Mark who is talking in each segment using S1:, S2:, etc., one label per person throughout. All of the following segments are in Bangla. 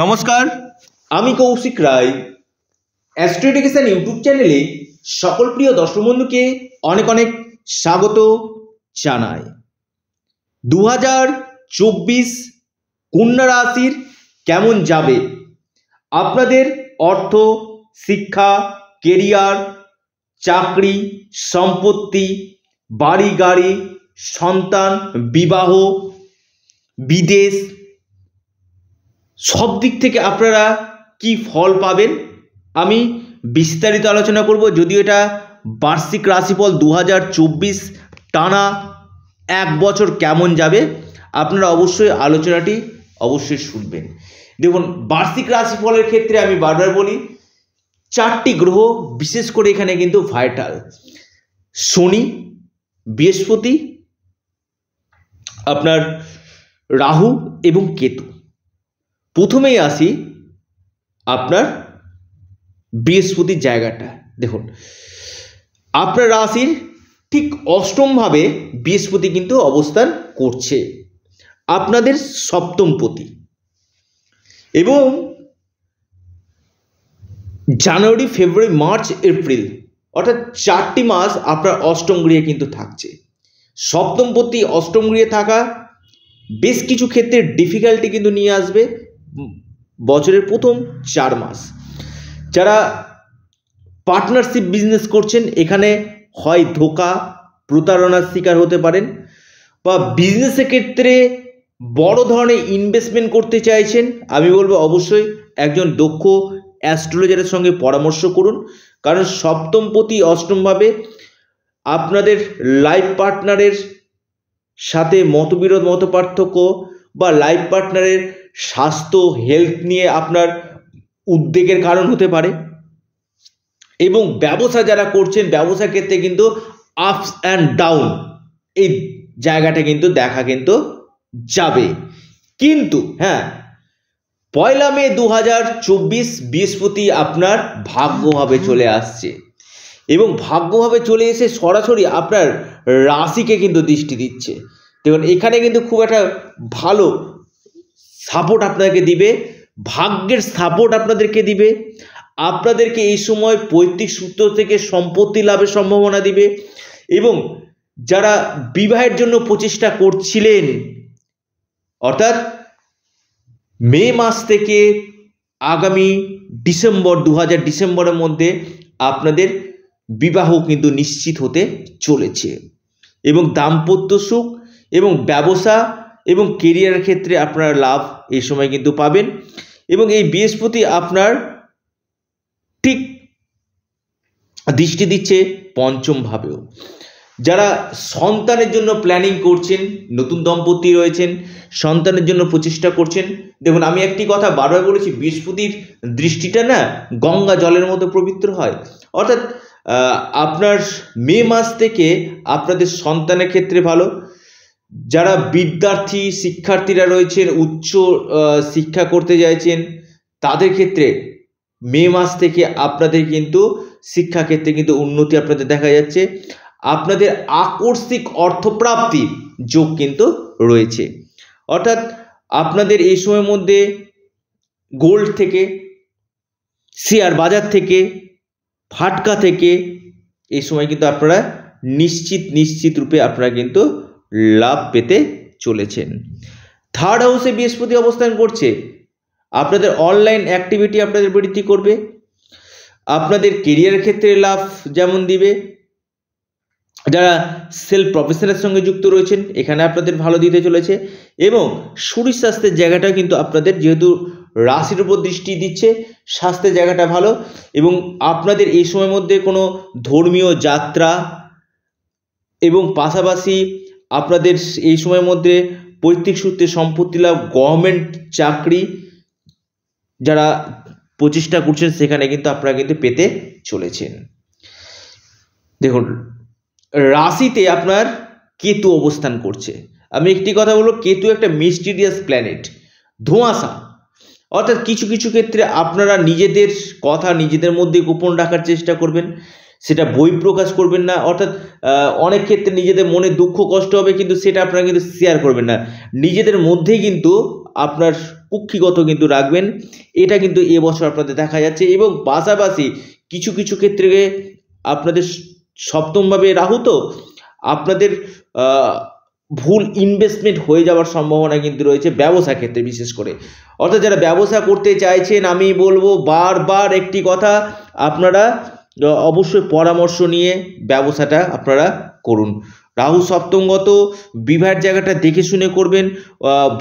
S1: নমস্কার আমি Koushik Roy Astro Education YouTube চ্যানেলে সকল প্রিয় দর্শক বন্ধুকে অনেক অনেক স্বাগত জানাই দু হাজার চব্বিশ কন্যা রাশির কেমন যাবে আপনাদের অর্থ শিক্ষা কেরিয়ার চাকরি সম্পত্তি বাড়ি গাড়ি সন্তান বিবাহ বিদেশ সব দিক থেকে আপনারা কি ফল পাবেন আমি বিস্তারিত আলোচনা করব যদিও এটা বার্ষিক রাশিফল দু টানা এক বছর কেমন যাবে আপনারা অবশ্যই আলোচনাটি অবশ্যই শুনবেন দেখুন বার্ষিক রাশিফলের ক্ষেত্রে আমি বারবার বলি চারটি গ্রহ বিশেষ করে এখানে কিন্তু ভাইটাল শনি বৃহস্পতি আপনার রাহু এবং কেতু প্রথমেই আসি আপনার বৃহস্পতির জায়গাটা দেখুন আপনার রাশির ঠিক অষ্টমভাবে বৃহস্পতি কিন্তু অবস্থান করছে আপনাদের সপ্তম পতি এবং জানুয়ারি ফেব্রুয়ারি মার্চ এপ্রিল অর্থাৎ চারটি মাস আপনার অষ্টম গৃহে কিন্তু থাকছে সপ্তম পতি অষ্টম গৃহে থাকা বেশ কিছু ক্ষেত্রে ডিফিকাল্টি কিন্তু নিয়ে আসবে বছরের প্রথম চার মাস যারা পার্টনারশিপ বিজনেস করছেন এখানে হয় ধোকা প্রতারণার শিকার হতে পারেন বা বিজনেসের ক্ষেত্রে বড় ধরনের ইনভেস্টমেন্ট করতে চাইছেন আমি বলবো অবশ্যই একজন দক্ষ অ্যাস্ট্রোলজারের সঙ্গে পরামর্শ করুন কারণ সপ্তম প্রতি অষ্টমভাবে আপনাদের লাইফ পার্টনারের সাথে মতবিরোধ মত পার্থক্য বা লাইফ পার্টনারের স্বাস্থ্য হেলথ নিয়ে আপনার উদ্বেগের কারণ হতে পারে এবং ব্যবসা যারা করছেন ব্যবসা ক্ষেত্রে কিন্তু আপস অ্যান্ড ডাউন এই জায়গাটা কিন্তু দেখা কিন্তু যাবে কিন্তু হ্যাঁ পয়লা মে দু হাজার চব্বিশ বৃহস্পতি আপনার ভাগ্যভাবে চলে আসছে এবং ভাগ্যভাবে চলে এসে সরাসরি আপনার রাশিকে কিন্তু দৃষ্টি দিচ্ছে দেখুন এখানে কিন্তু খুব একটা ভালো সাপোর্ট আপনাকে দিবে ভাগ্যের সাপোর্ট আপনাদেরকে দিবে আপনাদেরকে এই সময় পৈতৃক সূত্র থেকে সম্পত্তি লাভের সম্ভাবনা দিবে এবং যারা বিবাহের জন্য প্রচেষ্টা করছিলেন অর্থাৎ মে মাস থেকে আগামী ডিসেম্বর দু ডিসেম্বরের মধ্যে আপনাদের বিবাহ কিন্তু নিশ্চিত হতে চলেছে এবং দাম্পত্য সুখ এবং ব্যবসা এবং কেরিয়ারের ক্ষেত্রে আপনারা লাভ এই সময় কিন্তু পাবেন এবং এই বৃহস্পতি আপনার ঠিক দৃষ্টি দিচ্ছে পঞ্চম ভাবেও যারা সন্তানের জন্য প্ল্যানিং করছেন নতুন দম্পতি রয়েছেন সন্তানের জন্য প্রচেষ্টা করছেন দেখুন আমি একটি কথা বারবার বলেছি বৃহস্পতির দৃষ্টিটা না গঙ্গা জলের মতো পবিত্র হয় অর্থাৎ আপনার মে মাস থেকে আপনাদের সন্তানের ক্ষেত্রে ভালো যারা বিদ্যার্থী শিক্ষার্থীরা রয়েছেন উচ্চ শিক্ষা করতে চাইছেন তাদের ক্ষেত্রে মে মাস থেকে আপনাদের কিন্তু শিক্ষাক্ষেত্রে কিন্তু উন্নতি আপনাদের দেখা যাচ্ছে আপনাদের আকস্মিক অর্থপ্রাপ্তি যোগ কিন্তু রয়েছে অর্থাৎ আপনাদের এই সময়ের মধ্যে গোল্ড থেকে শেয়ার বাজার থেকে ফাটকা থেকে এই সময় কিন্তু আপনারা নিশ্চিত নিশ্চিত রূপে আপনারা কিন্তু লাভ পেতে চলেছেন থার্ড হাউসে বৃহস্পতি অবস্থান করছে আপনাদের অনলাইন অ্যাক্টিভিটি আপনাদের বৃদ্ধি করবে আপনাদের কেরিয়ার ক্ষেত্রে লাভ যেমন দিবে যারা সেলফ প্রফেশনের সঙ্গে যুক্ত রয়েছেন এখানে আপনাদের ভালো দিতে চলেছে এবং শরীর স্বাস্থ্যের জায়গাটা কিন্তু আপনাদের যেহেতু রাশির উপর দৃষ্টি দিচ্ছে স্বাস্থ্যের জায়গাটা ভালো এবং আপনাদের এই সময়ের মধ্যে কোনো ধর্মীয় যাত্রা এবং পাশাপাশি আপনাদের এই সময়ের মধ্যে পৈতৃক সূত্রে সম্পত্তি লাভ গভর্নমেন্ট চাকরি যারা প্রচেষ্টা করছেন সেখানে কিন্তু আপনারা কিন্তু পেতে চলেছেন দেখুন রাশিতে আপনার কেতু অবস্থান করছে আমি একটি কথা বলবো কেতু একটা মিস্টিরিয়াস প্ল্যানেট ধোঁয়াশা অর্থাৎ কিছু কিছু ক্ষেত্রে আপনারা নিজেদের কথা নিজেদের মধ্যে গোপন রাখার চেষ্টা করবেন সেটা বই প্রকাশ করবেন না অর্থাৎ অনেক ক্ষেত্রে নিজেদের মনে দুঃখ কষ্ট হবে কিন্তু সেটা আপনারা কিন্তু শেয়ার করবেন না নিজেদের মধ্যেই কিন্তু আপনার কুক্ষিগত কিন্তু রাখবেন এটা কিন্তু এবছর আপনাদের দেখা যাচ্ছে এবং পাশাপাশি কিছু কিছু ক্ষেত্রে আপনাদের সপ্তমভাবে রাহু তো আপনাদের ভুল ইনভেস্টমেন্ট হয়ে যাওয়ার সম্ভাবনা কিন্তু রয়েছে ব্যবসা ক্ষেত্রে বিশেষ করে অর্থাৎ যারা ব্যবসা করতে চাইছেন আমি বলবো বারবার একটি কথা আপনারা অবশ্যই পরামর্শ নিয়ে ব্যবসাটা আপনারা করুন রাহু সপ্তমগত বিভার জায়গাটা দেখে শুনে করবেন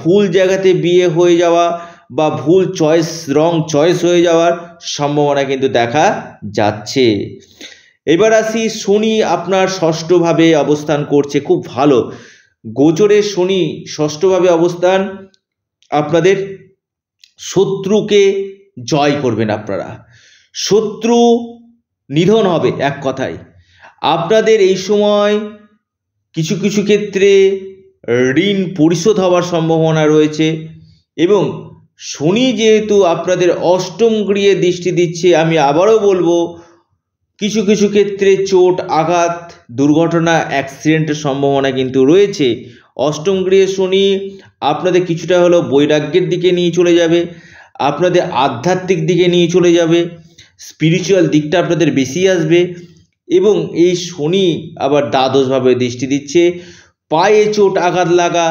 S1: ভুল জায়গাতে বিয়ে হয়ে যাওয়া বা ভুল চয়েস রং চয়েস হয়ে যাওয়ার সম্ভাবনা কিন্তু দেখা যাচ্ছে এবার আসি শনি আপনার ষষ্ঠভাবে অবস্থান করছে খুব ভালো গোচরে শনি ষষ্ঠভাবে অবস্থান আপনাদের শত্রুকে জয় করবেন আপনারা শত্রু নিধন হবে এক কথায় আপনাদের এই সময় কিছু কিছু ক্ষেত্রে ঋণ পরিশোধ হওয়ার সম্ভাবনা রয়েছে এবং শনি যেহেতু আপনাদের অষ্টম গৃহে দৃষ্টি দিচ্ছে আমি আবারও বলবো কিছু কিছু ক্ষেত্রে চোট আঘাত দুর্ঘটনা অ্যাক্সিডেন্টের সম্ভাবনা কিন্তু রয়েছে অষ্টম গৃহে শনি আপনাদের কিছুটা হলো বৈরাগ্যের দিকে নিয়ে চলে যাবে আপনাদের আধ্যাত্মিক দিকে নিয়ে চলে যাবে স্পিরিচুয়াল দিকটা আপনাদের বেশি আসবে এবং এই শনি আবার দ্বাদশভাবে দৃষ্টি দিচ্ছে পায়ে চোট আঘাত লাগা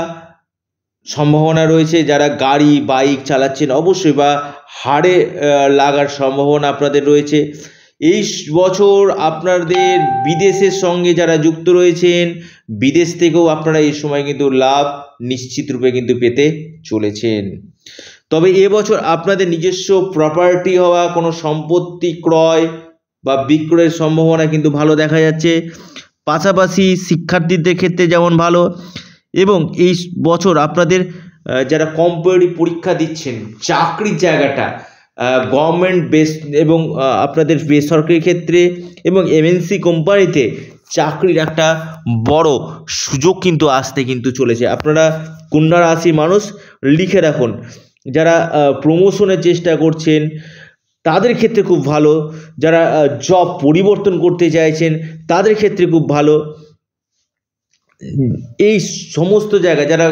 S1: সম্ভাবনা রয়েছে যারা গাড়ি বাইক চালাচ্ছেন অবশ্যই বা হাড়ে লাগার সম্ভাবনা আপনাদের রয়েছে এই বছর আপনাদের বিদেশের সঙ্গে যারা যুক্ত রয়েছেন বিদেশ থেকেও আপনারা এই সময় কিন্তু লাভ নিশ্চিত রূপে কিন্তু পেতে চলেছেন তবে এবছর আপনাদের নিজস্ব প্রপার্টি হওয়া কোনো সম্পত্তি ক্রয় বা বিক্রয়ের সম্ভাবনা কিন্তু ভালো দেখা যাচ্ছে পাশাপাশি শিক্ষার্থীদের ক্ষেত্রে যেমন ভালো এবং এই বছর আপনাদের যারা কম্পিটিটিভ পরীক্ষা দিচ্ছেন চাকরির জায়গাটা গভর্নমেন্ট বেস এবং আপনাদের বেসরকারি ক্ষেত্রে এবং এমএনসি কোম্পানিতে চাকরির একটা বড় সুযোগ কিন্তু আসতে কিন্তু চলেছে আপনারা কন্যা রাশি মানুষ লিখে রাখুন যারা প্রমোশনের চেষ্টা করছেন তাদের ক্ষেত্রে খুব ভালো যারা জব পরিবর্তন করতে চাইছেন তাদের ক্ষেত্রে খুব ভালো এই সমস্ত জায়গায় যারা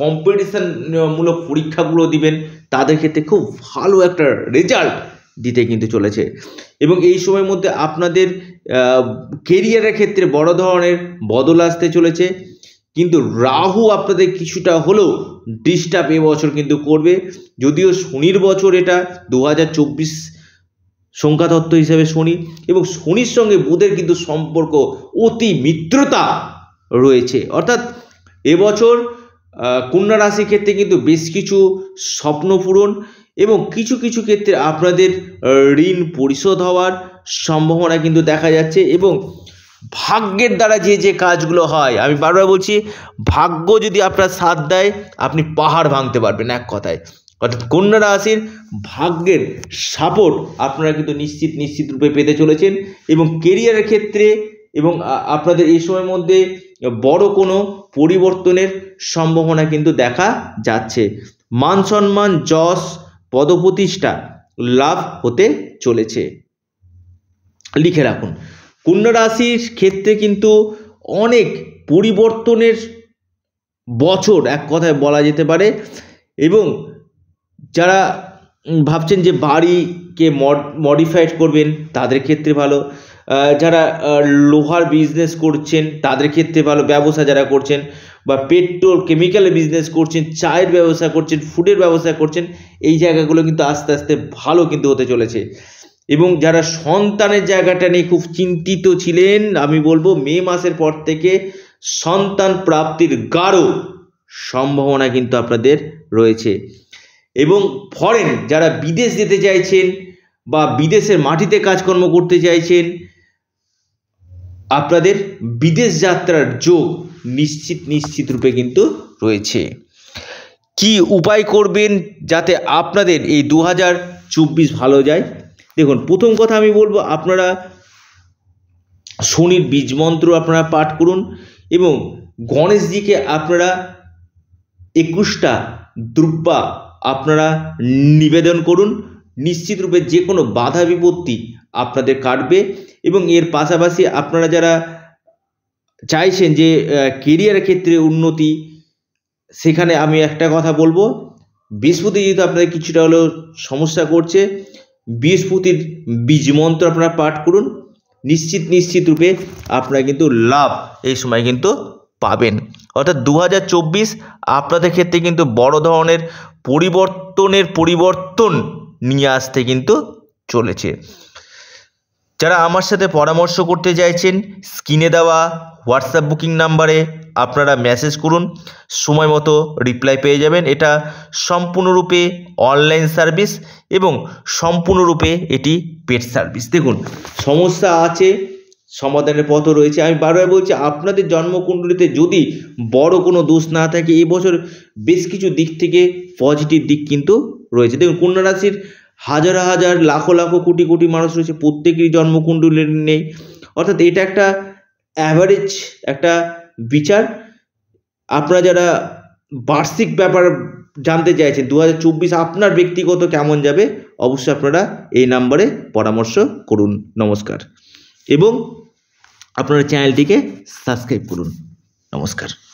S1: কম্পিটিশানমূলক পরীক্ষাগুলো দিবেন তাদের ক্ষেত্রে খুব ভালো একটা রেজাল্ট দিতে কিন্তু চলেছে এবং এই সময়ের মধ্যে আপনাদের কেরিয়ারের ক্ষেত্রে বড় ধরনের বদল আসতে চলেছে কিন্তু রাহু আপনাদের কিছুটা হলেও ডিস্টার্ব এবছর কিন্তু করবে যদিও শনির বছর এটা দু হাজার চব্বিশ সংখ্যাতত্ত্ব হিসেবে শনি এবং শনির সঙ্গে বুধের কিন্তু সম্পর্ক অতি মিত্রতা রয়েছে অর্থাৎ এবছর কন্যা রাশির ক্ষেত্রে কিন্তু বেশ কিছু স্বপ্ন পূরণ এবং কিছু কিছু ক্ষেত্রে আপনাদের ঋণ পরিশোধ হওয়ার সম্ভাবনা কিন্তু দেখা যাচ্ছে এবং ভাগ্যের দ্বারা যে যে কাজগুলো হয় আমি বারবার বলছি ভাগ্য যদি আপনার সাথ দেয় আপনি পাহাড় ভাঙতে পারবেন এক কথায় অর্থাৎ কন্যা রাশির ভাগ্যের সাপোর্ট আপনারা কিন্তু নিশ্চিত নিশ্চিত রূপে পেতে চলেছেন এবং কেরিয়ারের ক্ষেত্রে এবং আপনাদের এই সময়ের মধ্যে বড় কোনো পরিবর্তনের সম্ভাবনা কিন্তু দেখা যাচ্ছে মান সম্মান যশ পদপ্রতিষ্ঠা লাভ হতে চলেছে লিখে রাখুন কন্যা রাশির ক্ষেত্রে কিন্তু অনেক পরিবর্তনের বছর এক কথায় বলা যেতে পারে এবং যারা ভাবছেন যে বাড়িকে মডিফাইড করবেন তাদের ক্ষেত্রে ভালো যারা লোহার বিজনেস করছেন তাদের ক্ষেত্রে ভালো ব্যবসা যারা করছেন বা পেট্রোল কেমিক্যালের বিজনেস করছেন চায়ের ব্যবসা করছেন ফুডের ব্যবসা করছেন এই জায়গাগুলো কিন্তু আস্তে আস্তে ভালো কিন্তু হতে চলেছে এবং যারা সন্তানের জায়গাটা নিয়ে খুব চিন্তিত ছিলেন আমি বলবো মে মাসের পর থেকে সন্তান প্রাপ্তির গাঢ় সম্ভাবনা কিন্তু আপনাদের রয়েছে এবং ফরেন যারা বিদেশ যেতে চাইছেন বা বিদেশের মাটিতে কাজকর্ম করতে চাইছেন আপনাদের বিদেশ যাত্রার যোগ নিশ্চিত নিশ্চিত রূপে কিন্তু রয়েছে কি উপায় করবেন যাতে আপনাদের এই দু চব্বিশ ভালো যায় দেখুন প্রথম কথা আমি বলবো আপনারা শনির বীজমন্ত্র আপনারা পাঠ করুন এবং গণেশজিকে আপনারা একুশটা দ্রব্যা আপনারা নিবেদন করুন নিশ্চিতরূপে যে কোনো বাধা বিপত্তি আপনাদের কাটবে এবং এর পাশাপাশি আপনারা যারা চাইছেন যে কেরিয়ারের ক্ষেত্রে উন্নতি সেখানে আমি একটা কথা বলবো বৃহস্পতি যেহেতু আপনাদের কিছুটা হলেও সমস্যা করছে বৃহস্পতির বীজ মন্ত্র আপনারা পাঠ করুন নিশ্চিত নিশ্চিত রূপে আপনারা কিন্তু লাভ এই সময় কিন্তু পাবেন অর্থাৎ দু আপনাদের ক্ষেত্রে কিন্তু বড় ধরনের পরিবর্তনের পরিবর্তন নিয়ে আসতে কিন্তু চলেছে যারা আমার সাথে পরামর্শ করতে চাইছেন স্ক্রিনে দেওয়া হোয়াটসঅ্যাপ বুকিং নাম্বারে আপনারা মেসেজ করুন সময় মতো রিপ্লাই পেয়ে যাবেন এটা সম্পূর্ণরূপে অনলাইন সার্ভিস এবং সম্পূর্ণরূপে এটি পেড সার্ভিস দেখুন সমস্যা আছে সমাধানের পথ রয়েছে আমি বারবার বলছি আপনাদের জন্মকুণ্ডলিতে যদি বড় কোনো দোষ না থাকে এই বছর বেশ কিছু দিক থেকে পজিটিভ দিক কিন্তু রয়েছে দেখুন কন্যা রাশির হাজার হাজার লাখো লাখো কোটি কোটি মানুষ রয়েছে প্রত্যেকেরই জন্মকুণ্ডলী নেই অর্থাৎ এটা একটা অ্যাভারেজ একটা বিচার আপনারা যারা বার্ষিক ব্যাপার জানতে চাইছেন দু আপনার ব্যক্তিগত কেমন যাবে অবশ্যই আপনারা এই নাম্বারে পরামর্শ করুন নমস্কার এবং আপনার চ্যানেলটিকে সাবস্ক্রাইব করুন নমস্কার